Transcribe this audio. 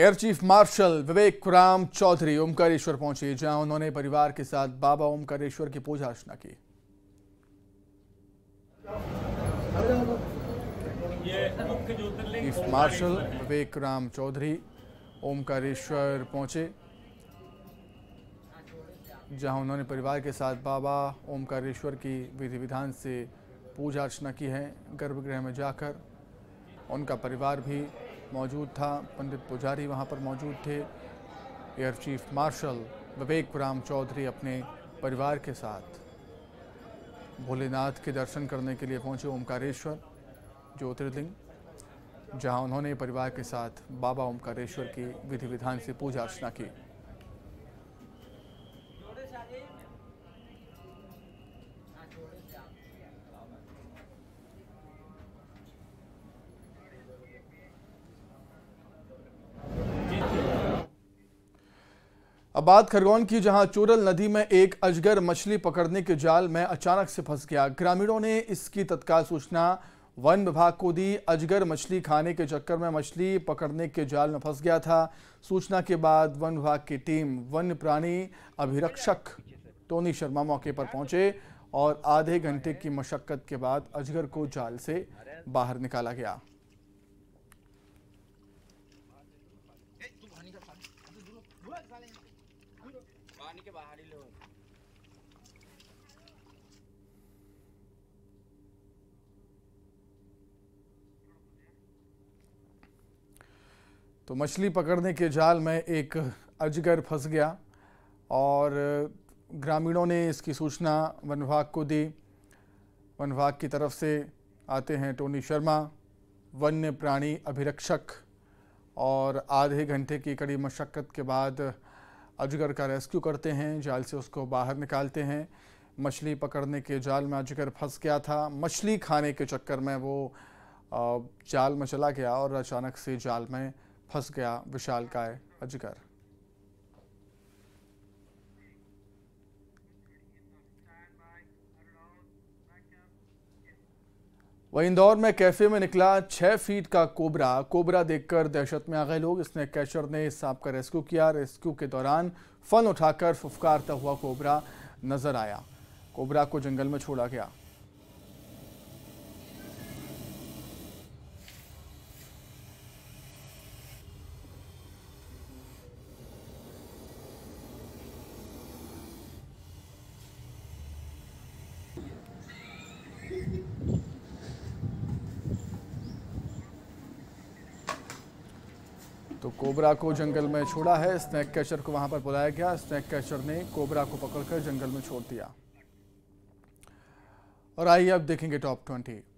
air Chief martial Vivek Ram Chaudhary Omkareshwar पहुंचे जहां उन्होंने परिवार के साथ बाबा ओमकारेश्वर की पूजा अर्चना की चीफ मार्शल विवेक राम चौधरी ओमकारेश्वर पहुंचे जहां उन्होंने परिवार के साथ बाबा ओमकारेश्वर की विधि विधान से पूजा अर्चना की है गर्भगृह में जाकर उनका परिवार भी मौजूद था पंडित पुजारी वहाँ पर मौजूद थे Air Chief martial Vivek Ram Chaudhary अपने परिवार के साथ भोलेनाथ के दर्शन करने के लिए पहुँचे ओमकारेश्वर ज्योतिर्लिंग जहाँ उन्होंने परिवार के साथ बाबा ओमकारेश्वर की विधि विधान से पूजा अर्चना की अब बात खरगोन की जहां चोरल नदी में एक अजगर मछली पकड़ने के जाल में अचानक से फंस गया ग्रामीणों ने इसकी तत्काल सूचना वन विभाग को दी अजगर मछली खाने के चक्कर में मछली पकड़ने के जाल में फंस गया था सूचना के बाद वन विभाग की टीम वन प्राणी अभिरक्षक टोनी शर्मा मौके पर पहुंचे और आधे घंटे की मशक्कत के बाद अजगर को जाल से बाहर निकाला गया पानी के बाहर ही लोग तो मछली पकड़ने के जाल में एक अजगर फंस गया और ग्रामीणों ने इसकी सूचना वन विभाग को दी वन विभाग की तरफ से आते हैं टोनी शर्मा वन्य प्राणी अभिरक्षक और आधे घंटे की कड़ी मशक्क़त के बाद अजगर का रेस्क्यू करते हैं जाल से उसको बाहर निकालते हैं मछली पकड़ने के जाल में अजगर फंस गया था मछली खाने के चक्कर में वो जाल में चला गया और अचानक से जाल में फंस गया विशाल काय अजगर वहीं इंदौर में कैफे में निकला छः फीट का कोबरा कोबरा देखकर दहशत में आ गए लोग इसने कैचर ने सांप का रेस्क्यू किया रेस्क्यू के दौरान फन उठाकर फुफकारता हुआ कोबरा नजर आया कोबरा को जंगल में छोड़ा गया कोबरा को जंगल में छोड़ा है स्नैक कैचर को वहां पर बुलाया गया स्नैक कैचर ने कोबरा को पकड़कर जंगल में छोड़ दिया और आइए अब देखेंगे टॉप ट्वेंटी